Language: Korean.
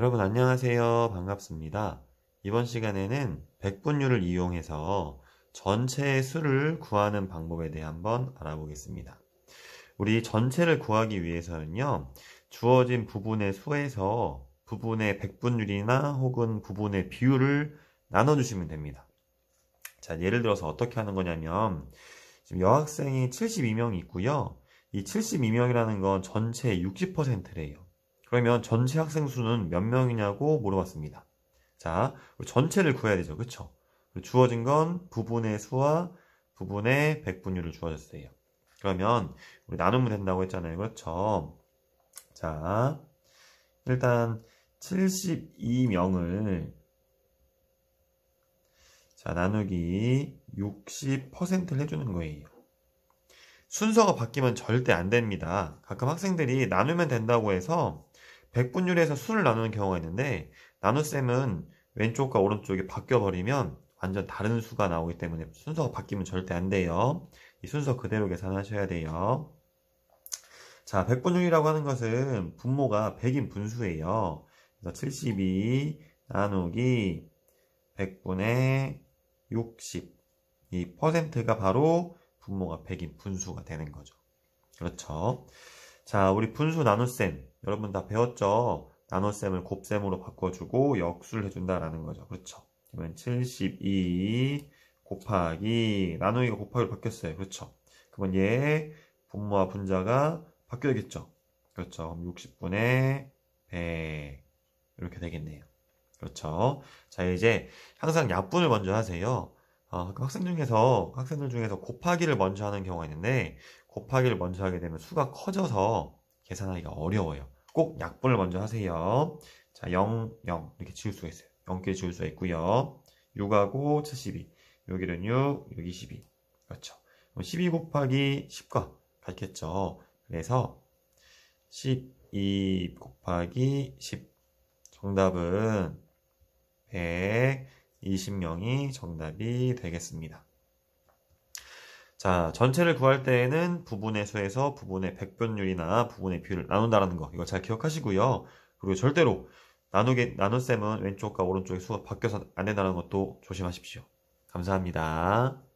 여러분 안녕하세요. 반갑습니다. 이번 시간에는 백분율을 이용해서 전체의 수를 구하는 방법에 대해 한번 알아보겠습니다. 우리 전체를 구하기 위해서는요. 주어진 부분의 수에서 부분의 백분율이나 혹은 부분의 비율을 나눠주시면 됩니다. 자, 예를 들어서 어떻게 하는 거냐면 지금 여학생이 72명이 있고요. 이 72명이라는 건 전체의 60%래요. 그러면 전체 학생 수는 몇 명이냐고 물어봤습니다. 자, 전체를 구해야 되죠. 그쵸? 주어진 건 부분의 수와 부분의 백분율을 주어졌어요. 그러면 우리 나누면 된다고 했잖아요. 그렇죠? 자, 일단 72명을 자, 나누기 60%를 해주는 거예요. 순서가 바뀌면 절대 안 됩니다. 가끔 학생들이 나누면 된다고 해서 백분율에서 수를 나누는 경우가 있는데 나눗셈은 왼쪽과 오른쪽이 바뀌어버리면 완전 다른 수가 나오기 때문에 순서가 바뀌면 절대 안 돼요. 이 순서 그대로 계산하셔야 돼요. 자, 백분율이라고 하는 것은 분모가 100인 분수예요. 그래서 72 나누기 100분의 60. 이 퍼센트가 바로 분모가 100인 분수가 되는 거죠. 그렇죠. 자, 우리 분수 나눗셈. 여러분 다 배웠죠? 나눗셈을 곱셈으로 바꿔주고 역수를 해준다라는 거죠. 그렇죠? 그러면 72 곱하기 나누기가 곱하기로 바뀌었어요. 그렇죠? 그러면 얘 분모와 분자가 바뀌어야겠죠? 그렇죠? 그럼 60분의 100 이렇게 되겠네요. 그렇죠? 자 이제 항상 약분을 먼저 하세요. 어, 그 학생 중에서 학생들 중에서 곱하기를 먼저 하는 경우가 있는데 곱하기를 먼저 하게 되면 수가 커져서 계산하기가 어려워요. 꼭 약분을 먼저 하세요. 자, 0, 0 이렇게 지울 수가 있어요. 0개 지울 수가 있고요. 6하고 72. 여기는 6, 여기 12. 그렇죠. 12 곱하기 10과 같겠죠. 그래서 12 곱하기 10. 정답은 120명이 정답이 되겠습니다. 자, 전체를 구할 때에는 부분의 수에서 부분의 백변율이나 부분의 비율을 나눈다라는 거, 이거 잘 기억하시고요. 그리고 절대로 나누기, 나눗셈은 왼쪽과 오른쪽의 수가 바뀌어서 안 된다는 것도 조심하십시오. 감사합니다.